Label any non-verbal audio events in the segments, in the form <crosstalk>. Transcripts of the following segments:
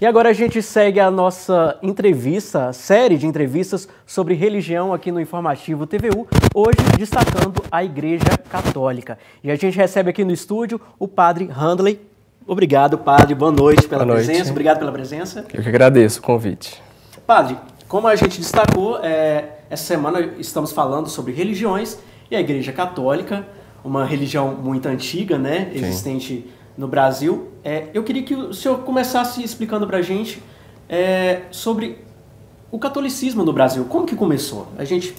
E agora a gente segue a nossa entrevista, série de entrevistas sobre religião aqui no Informativo TVU, hoje destacando a Igreja Católica. E a gente recebe aqui no estúdio o padre Handley. Obrigado, padre. Boa noite pela Boa presença. Noite. Obrigado pela presença. Eu que agradeço o convite. Padre, como a gente destacou, é, essa semana estamos falando sobre religiões e a Igreja Católica, uma religião muito antiga, né? Sim. Existente no Brasil. É, eu queria que o senhor começasse explicando para a gente é, sobre o catolicismo no Brasil. Como que começou? A gente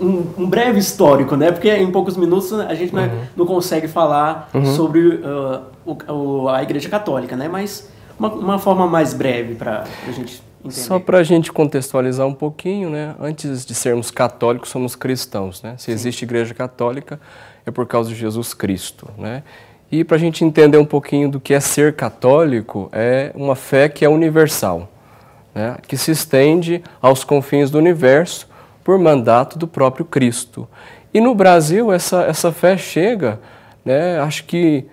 um, um, breve histórico, né? Porque em poucos minutos a gente é, uhum. não, não, consegue falar uhum. sobre uh, o, o, a Igreja Católica, né? Mas uma, uma forma mais breve para a gente entender. Só para a gente contextualizar um pouquinho, né? Antes de sermos católicos, somos cristãos, né? Se Sim. existe Igreja Católica, é por causa de Jesus Cristo, né? E para a gente entender um pouquinho do que é ser católico, é uma fé que é universal, né? que se estende aos confins do universo por mandato do próprio Cristo. E no Brasil, essa, essa fé chega, né? acho que,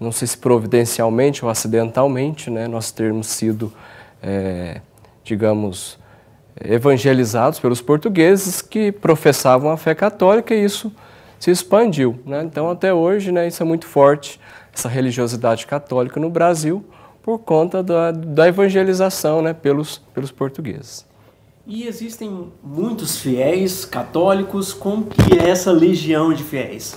não sei se providencialmente ou acidentalmente, né? nós termos sido, é, digamos, evangelizados pelos portugueses que professavam a fé católica e isso se expandiu. Né? Então, até hoje, né, isso é muito forte, essa religiosidade católica no Brasil, por conta da, da evangelização né, pelos, pelos portugueses. E existem muitos fiéis católicos, como que é essa legião de fiéis?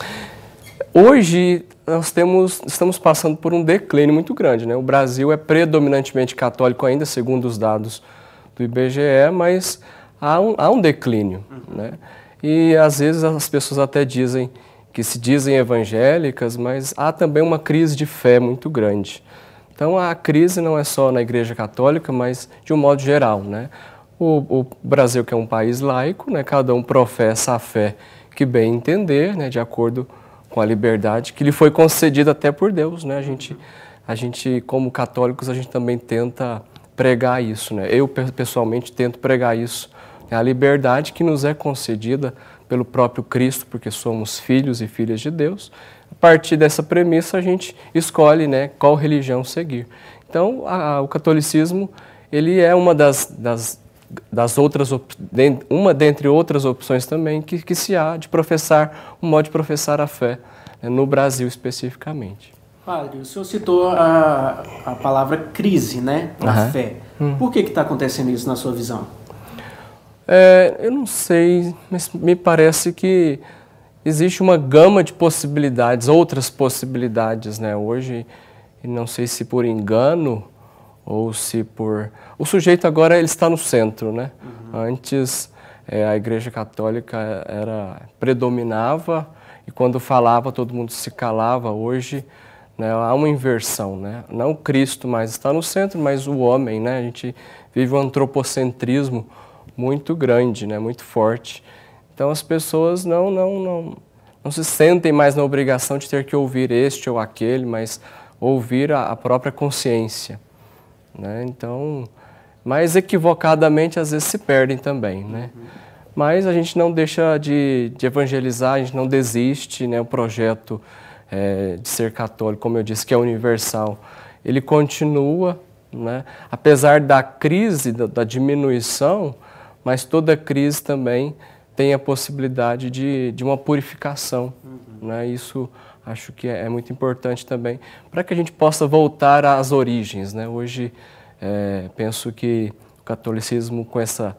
Hoje nós temos, estamos passando por um declínio muito grande. Né? O Brasil é predominantemente católico ainda, segundo os dados do IBGE, mas há um, há um declínio. Uhum. Né? E às vezes as pessoas até dizem que se dizem evangélicas, mas há também uma crise de fé muito grande. Então a crise não é só na Igreja Católica, mas de um modo geral, né? O, o Brasil que é um país laico, né? Cada um professa a fé que bem entender, né? De acordo com a liberdade que lhe foi concedida até por Deus, né? A gente, a gente como católicos a gente também tenta pregar isso, né? Eu pessoalmente tento pregar isso é a liberdade que nos é concedida pelo próprio Cristo, porque somos filhos e filhas de Deus. A partir dessa premissa, a gente escolhe né, qual religião seguir. Então, a, o catolicismo ele é uma das, das, das outras, uma dentre outras opções também que, que se há de professar, um modo de professar a fé, né, no Brasil especificamente. Padre, o senhor citou a, a palavra crise, né? Na uhum. fé. Hum. Por que está acontecendo isso na sua visão? É, eu não sei, mas me parece que existe uma gama de possibilidades, outras possibilidades, né? Hoje, não sei se por engano ou se por... O sujeito agora ele está no centro, né? Uhum. Antes é, a Igreja Católica era predominava e quando falava todo mundo se calava. Hoje né, há uma inversão, né? Não Cristo mais está no centro, mas o homem, né? A gente vive o um antropocentrismo, muito grande, né, muito forte. Então as pessoas não, não, não, não se sentem mais na obrigação de ter que ouvir este ou aquele, mas ouvir a, a própria consciência. Né? Então, mas equivocadamente às vezes se perdem também. Né? Uhum. Mas a gente não deixa de, de, evangelizar, a gente não desiste, né? o projeto é, de ser católico, como eu disse, que é universal, ele continua, né? apesar da crise, da, da diminuição, mas toda crise também tem a possibilidade de, de uma purificação. Uhum. Né? Isso acho que é, é muito importante também para que a gente possa voltar às origens. Né? Hoje, é, penso que o catolicismo, com essa,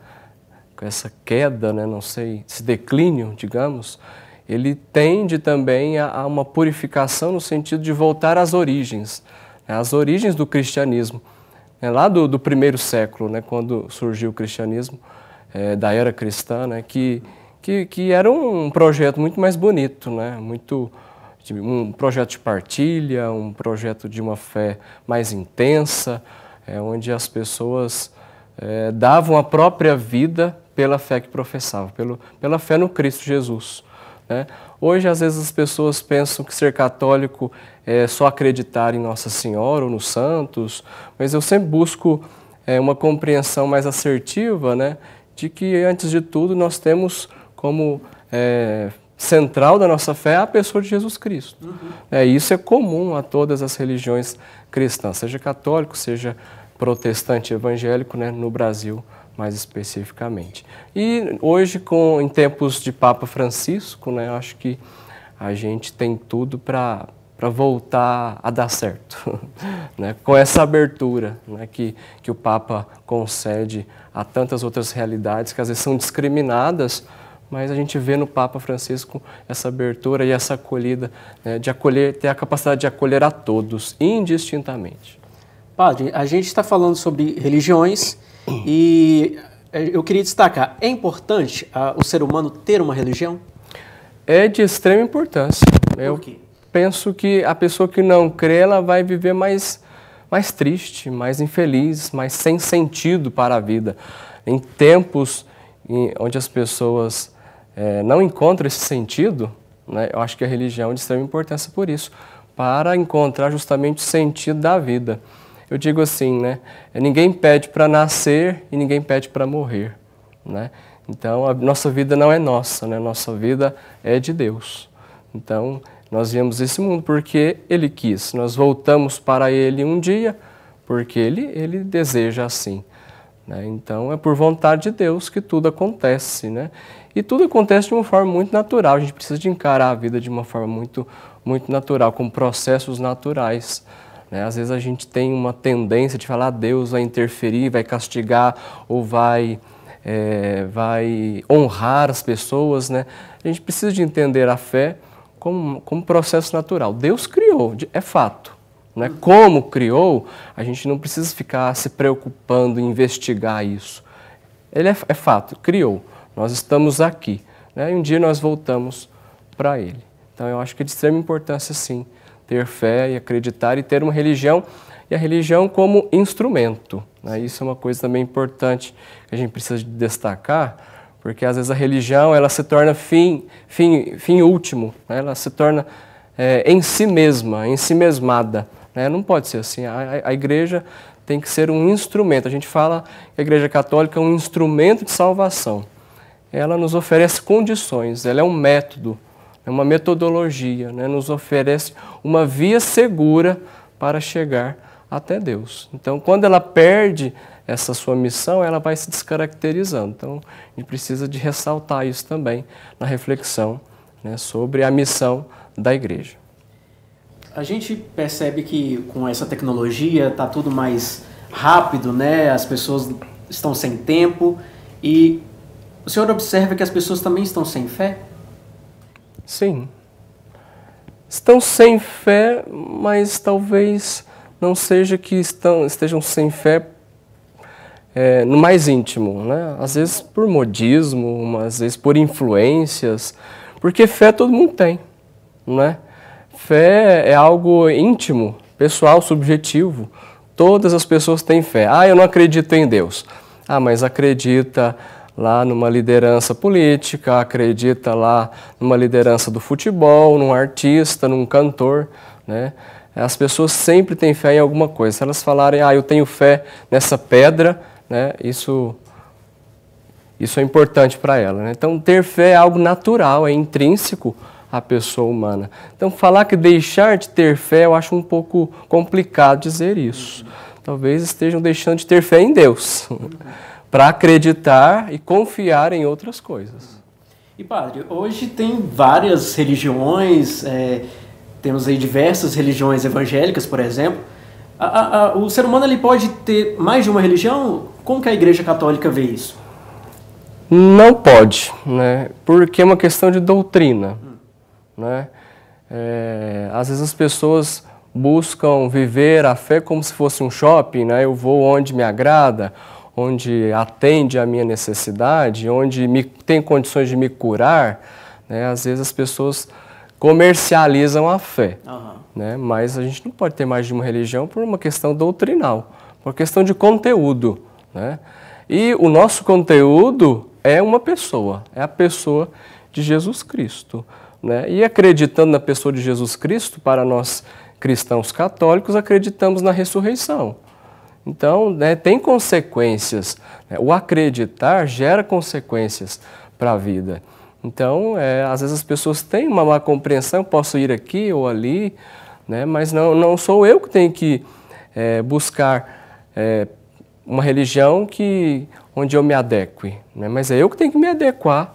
com essa queda, né? não sei, esse declínio, digamos, ele tende também a, a uma purificação no sentido de voltar às origens né? às origens do cristianismo. É lá do, do primeiro século, né? quando surgiu o cristianismo é, da era cristã, né, que, que, que, era um projeto muito mais bonito, né, muito, um projeto de partilha, um projeto de uma fé mais intensa, é, onde as pessoas é, davam a própria vida pela fé que professavam, pelo, pela fé no Cristo Jesus. Né? Hoje, às vezes, as pessoas pensam que ser católico é só acreditar em Nossa Senhora ou nos santos, mas eu sempre busco é, uma compreensão mais assertiva, né? de que, antes de tudo, nós temos como é, central da nossa fé a pessoa de Jesus Cristo. Uhum. É, isso é comum a todas as religiões cristãs, seja católico, seja protestante evangélico, né, no Brasil mais especificamente. E hoje, com, em tempos de Papa Francisco, né, acho que a gente tem tudo para para voltar a dar certo, <laughs> né? com essa abertura né? que, que o Papa concede a tantas outras realidades que às vezes são discriminadas, mas a gente vê no Papa Francisco essa abertura e essa acolhida, né? de acolher, ter a capacidade de acolher a todos, indistintamente. Padre, a gente está falando sobre religiões e eh, eu queria destacar: é importante uh, o ser humano ter uma religião? É de extrema importância. Por quê? penso que a pessoa que não crê, ela vai viver mais, mais triste, mais infeliz, mais sem sentido para a vida. Em tempos em, onde as pessoas é, não encontram esse sentido, né, eu acho que a religião é de extrema importância por isso, para encontrar justamente o sentido da vida. Eu digo assim, né, é, ninguém pede para nascer e ninguém pede para morrer. Né? Então, a nossa vida não é nossa, né? nossa vida é de Deus. Então, nós viemos esse mundo porque Ele quis. Nós voltamos para Ele um dia porque Ele, ele deseja assim. Né? Então é por vontade de Deus que tudo acontece. Né? E tudo acontece de uma forma muito natural. A gente precisa de encarar a vida de uma forma muito, muito natural, com processos naturais. Né? Às vezes a gente tem uma tendência de falar, ah, Deus vai interferir, vai castigar ou vai, é, vai honrar as pessoas. Né? A gente precisa de entender a fé como, como processo natural. Deus criou, é fato. Né? Como criou, a gente não precisa ficar se preocupando em investigar isso. Ele é, é fato, criou. Nós estamos aqui. Né? E um dia nós voltamos para ele. Então eu acho que é de extrema importância, sim, ter fé e acreditar e ter uma religião e a religião como instrumento. Né? Isso é uma coisa também importante que a gente precisa destacar porque às vezes a religião ela se torna fim, fim, fim último, né? ela se torna é, em si mesma, em si mesmada. Né? Não pode ser assim. A, a, igreja tem que ser um instrumento. A gente fala que a igreja católica é um instrumento de salvação. Ela nos oferece condições, ela é um método, é uma metodologia, né? nos oferece uma via segura para chegar até Deus. Então, quando ela perde essa sua missão ela vai se descaracterizando. Então, a gente precisa de ressaltar isso também na reflexão né, sobre a missão da igreja. A gente percebe que com essa tecnologia está tudo mais rápido, né? As pessoas estão sem tempo e o senhor observa que as pessoas também estão sem fé? Sim. Estão sem fé, mas talvez não seja que estão, estejam sem fé é, no mais íntimo, né? Às vezes por modismo, às vezes por influências, porque fé todo mundo tem, né? Fé é algo íntimo, pessoal, subjetivo. Todas as pessoas têm fé. Ah, eu não acredito em Deus. Ah, mas acredita lá numa liderança política, acredita lá numa liderança do futebol, num artista, num cantor, né? As pessoas sempre têm fé em alguma coisa. Se elas falarem, ah, eu tenho fé nessa pedra, né, isso, isso é importante para ela. Né? Então, ter fé é algo natural, é intrínseco à pessoa humana. Então, falar que deixar de ter fé, eu acho um pouco complicado dizer isso. Talvez estejam deixando de ter fé em Deus, <laughs> para acreditar e confiar em outras coisas. E, padre, hoje tem várias religiões, é, temos aí diversas religiões evangélicas, por exemplo, a, a, o ser humano ele pode ter mais de uma religião? Como que a Igreja Católica vê isso? Não pode, né? Porque é uma questão de doutrina, hum. né? É, às vezes as pessoas buscam viver a fé como se fosse um shopping, né? Eu vou onde me agrada, onde atende à minha necessidade, onde me, tem condições de me curar, né? Às vezes as pessoas comercializam a fé. Uhum. Né? Mas a gente não pode ter mais de uma religião por uma questão doutrinal, por questão de conteúdo. Né? E o nosso conteúdo é uma pessoa, é a pessoa de Jesus Cristo. Né? E acreditando na pessoa de Jesus Cristo, para nós cristãos católicos, acreditamos na ressurreição. Então, né, tem consequências. Né? O acreditar gera consequências para a vida. Então, é, às vezes as pessoas têm uma má compreensão, posso ir aqui ou ali, né? mas não, não sou eu que tenho que é, buscar é, uma religião que, onde eu me adeque, né? mas é eu que tenho que me adequar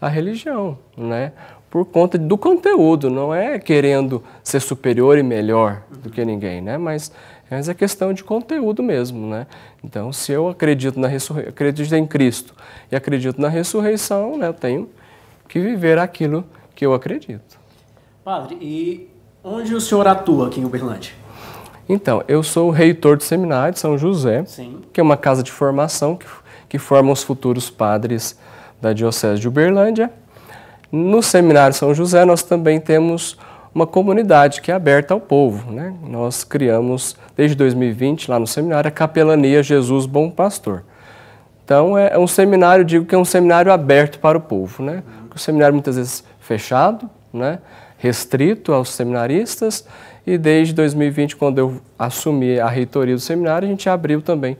à religião, né? por conta do conteúdo, não é querendo ser superior e melhor do que ninguém, né? mas, mas é questão de conteúdo mesmo. Né? Então, se eu acredito, na acredito em Cristo e acredito na ressurreição, né? eu tenho que viver aquilo que eu acredito. Padre, e onde o senhor atua aqui em Uberlândia? Então, eu sou reitor do Seminário de São José, Sim. que é uma casa de formação que, que forma os futuros padres da Diocese de Uberlândia. No Seminário São José, nós também temos uma comunidade que é aberta ao povo. Né? Nós criamos, desde 2020, lá no seminário, a Capelania Jesus Bom Pastor. Então é, é, um seminário, digo que é um seminário aberto para o povo, né? O seminário muitas vezes fechado, né? Restrito aos seminaristas e desde 2020, quando eu assumi a reitoria do seminário, a gente abriu também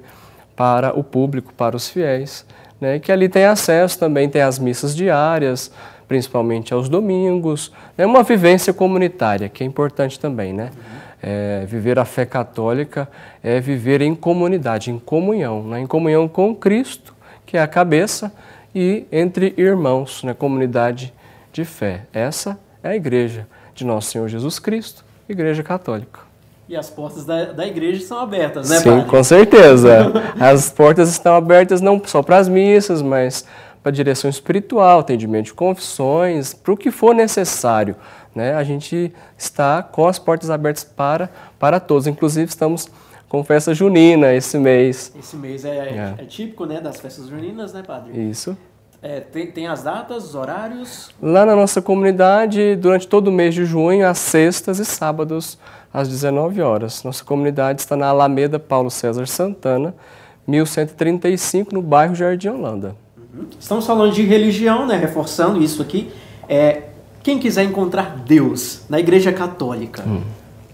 para o público, para os fiéis, né? Que ali tem acesso também, tem as missas diárias, principalmente aos domingos, é né? uma vivência comunitária que é importante também, né? Uhum. É, viver a fé católica é viver em comunidade, em comunhão, né? em comunhão com Cristo, que é a cabeça, e entre irmãos, né? comunidade de fé. Essa é a igreja de Nosso Senhor Jesus Cristo, Igreja Católica. E as portas da, da igreja são abertas, né, Sim, padre? com certeza. As portas estão abertas não só para as missas, mas para direção espiritual, atendimento de confissões, para o que for necessário. Né? A gente está com as portas abertas para, para todos. Inclusive, estamos com festa junina esse mês. Esse mês é, é, é. é típico né, das festas juninas, né, padre? Isso. É, tem, tem, as datas, os horários? Lá na nossa comunidade, durante todo o mês de junho, às sextas e sábados, às 19 horas. Nossa comunidade está na Alameda Paulo César Santana, 1135, no bairro Jardim Holanda. Estamos falando de religião, né? reforçando isso aqui. É, quem quiser encontrar Deus na Igreja Católica, hum.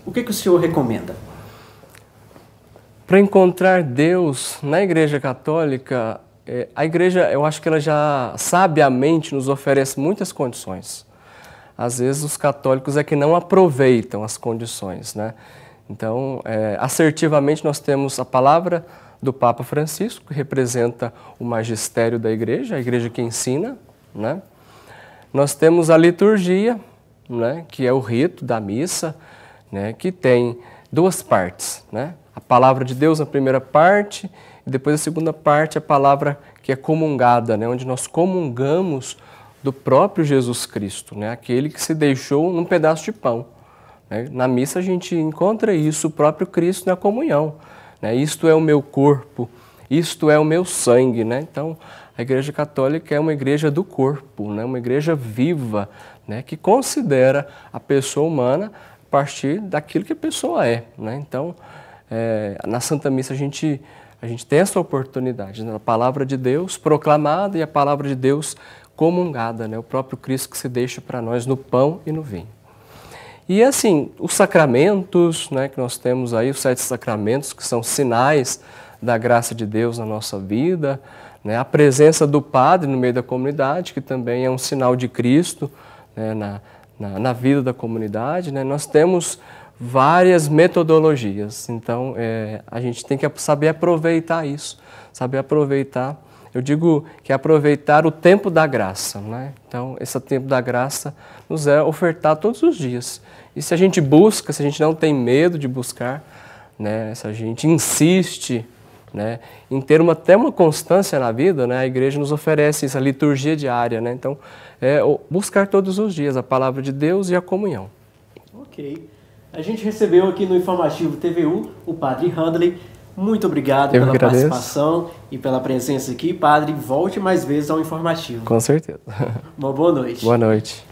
o que, que o senhor recomenda? Para encontrar Deus na Igreja Católica, é, a Igreja, eu acho que ela já sabiamente nos oferece muitas condições. Às vezes os católicos é que não aproveitam as condições, né? Então, é, assertivamente nós temos a palavra do Papa Francisco, que representa o magistério da igreja, a igreja que ensina. Né? Nós temos a liturgia, né, que é o rito da missa, né, que tem duas partes. Né? A palavra de Deus na primeira parte, e depois a segunda parte, a palavra que é comungada, né, onde nós comungamos do próprio Jesus Cristo, né, aquele que se deixou num pedaço de pão. Né? Na missa a gente encontra isso, o próprio Cristo na comunhão. Né? Isto é o meu corpo, isto é o meu sangue. Né? Então, a Igreja Católica é uma igreja do corpo, né? uma igreja viva, né? que considera a pessoa humana a partir daquilo que a pessoa é. Né? Então, é, na Santa Missa a gente, a gente tem essa oportunidade, né? a palavra de Deus proclamada e a palavra de Deus comungada, né? o próprio Cristo que se deixa para nós no pão e no vinho. E assim, os sacramentos, né, que nós temos aí, os sete sacramentos, que são sinais da graça de Deus na nossa vida, né, a presença do Padre no meio da comunidade, que também é um sinal de Cristo né, na, na, na, vida da comunidade. Né, nós temos várias metodologias, então é, a gente tem que saber aproveitar isso, saber aproveitar. Eu digo que é aproveitar o tempo da graça, né? Então, esse tempo da graça nos é ofertado todos os dias. E se a gente busca, se a gente não tem medo de buscar, né, se a gente insiste né, em ter uma, até uma constância na vida, né, a igreja nos oferece essa liturgia diária. Né, então, é, buscar todos os dias a palavra de Deus e a comunhão. Ok. A gente recebeu aqui no Informativo TVU o padre Handley. Muito obrigado Eu pela participação e pela presença aqui. Padre, volte mais vezes ao Informativo. Com certeza. <laughs> Uma boa noite. Boa noite.